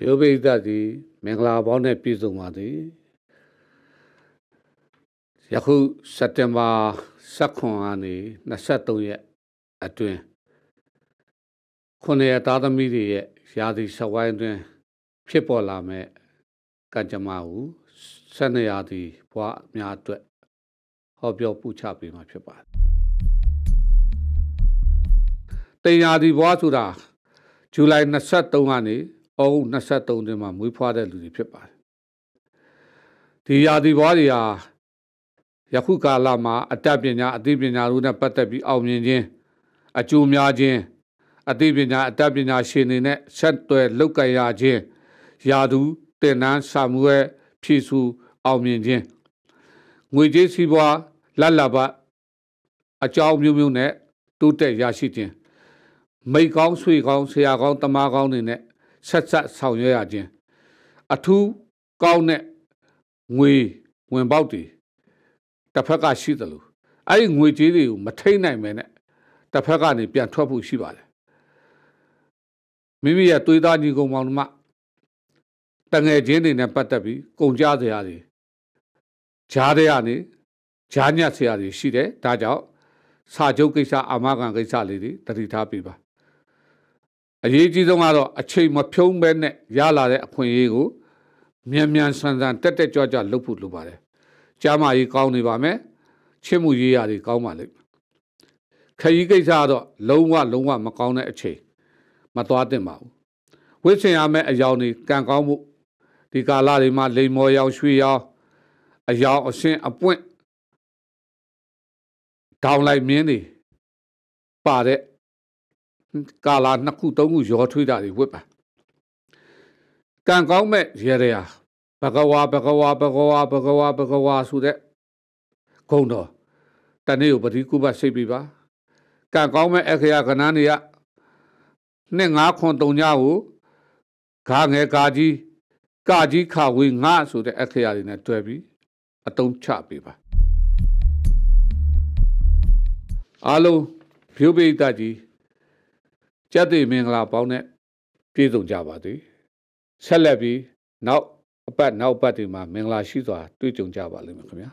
ဘုရားပိဋကသည်မင်္ဂလာပေါင်းနဲ့ပြည့်စုံပါသည်ယခုစက်တင်ဘာ၁၇ရက်နေ့23ရက်အတွင်းခုနှစ်ရက်သားသမီးတွေရဲ့ရာသီဆက်ဝိုင်းအတွင်းဖြစ်ပေါ်လာမဲ့ကံကြမ္မာဟုဆက်နေရာသီဘွားအများအတွက် ဟောပြောပူချပေးမှာဖြစ်ပါတယ်။တင်ရာသီဘွားဆိုတာဇူလိုင်23ရက်နေ့ဩဂုတ်23တွင်မှမွေးဖွားတဲ့လူတွေဖြစ်ပါတယ်။ဒီရာသီဘွားတွေဟာယခုကာလမှာအတတ်ပညာအသိပညာတို့နဲ့ပတ်သက်ပြီးအောင်မြင်ခြင်းအကျိုးများခြင်းအသိပညာအတတ်ပညာရှင်တွေနဲ့ဆက်သွယ်လုပ်ကြရခြင်းယာသူတင်နန်းစာမှုရဲ့ဖြည့်ဆူအောင်မြင်ခြင်းငွေကြေးစည်းပွားလက်လဘအကြောင်းမျိုးမျိုးနဲ့တိုးတက်ရရှိခြင်းမိတ်ကောင်းဆွေကောင်းဆရာကောင်းတမားကောင်းတွေနဲ့ဆက်ဆက်ဆောင်ရွက်ရခြင်းအထူးကောင်းတဲ့ငွေဝင်ပေါက်တွေတစ်ဖက်ကရှိသလိုအဲ့ဒီငွေကြေးတွေကိုမထိနိုင်မယ်နဲ့တစ်ဖက်ကနေပြန်ထွက်ဖို့ရှိပါတယ်မိမိရဲ့သွေးသားညီကောင်မောင်တို့မှတငယ်ချင်းတွေနဲ့ပတ်သက်ပြီးကုန်ကြစရာတွေကြားတဲ့ကနေကြားညက်စရာတွေရှိတယ်ဒါကြောင့်စာချုပ်ကိစ္စအာမခံကိစ္စလေးတွေတတိထားပြပါအရေးကြီးဆုံးကတော့အချိန်မဖြုံးပဲနဲ့ရလာတဲ့အခွင့်အရေးကိုမြန်မြန်ဆန်ဆန်တက်တက်ကြွကြွလုပ်ဖို့လိုပါတယ်။ကြားမာရေးကောင်းနေပါမယ်။ချစ်မှုရေးရာတွေကောင်းပါလိမ့်မယ်။ခရီးကိစ္စကတော့လုံးဝလုံးဝမကောင်းတဲ့အချိန်မသွားသင့်ပါဘူး။ဝိစင်ရမယ့်အယောင်တွေကံကောင်းမှုဒီကာလတွေမှာလိမ်မော်ရောင်ရွှေရောင်အယောင်အရှင်းအပွင့်ဒေါင်လိုက်မြင်းတွေပါတဲ့ကာလာနှစ်ခုသုံးခုရောထွေးတာတွေဝတ်ပါကံကောင်းမဲ့ရေရရာဘဂဝါဘဂဝါဘဂဝါဘဂဝါဘဂဝါဆိုတဲ့ဂုံတော်တနေ့ကိုပတိကုပစိတ်ပြီပါ ကံကောင်းမဲ့အခရာကဏ္ဍနေရနှစ်ငါးခွန်တုံညကိုဂါငယ်ကာကြီးကာကြီးခဝေငါဆိုတဲ့အခရာတွေနဲ့တွဲပြီးအတုံးချပေးပါအားလုံးဖြိုးပိတ္တကြီးကျက်သိမင်္ဂလာပေါင်းနဲ့ပြည့်စုံကြပါသည်ဆက်လက်ပြီးနောက်အပတ်နောက်ပတ်ဒီမှာမင်္ဂလာရှိစွာတွေ့ကြုံကြပါလိမ့်မယ်ခင်ဗျာ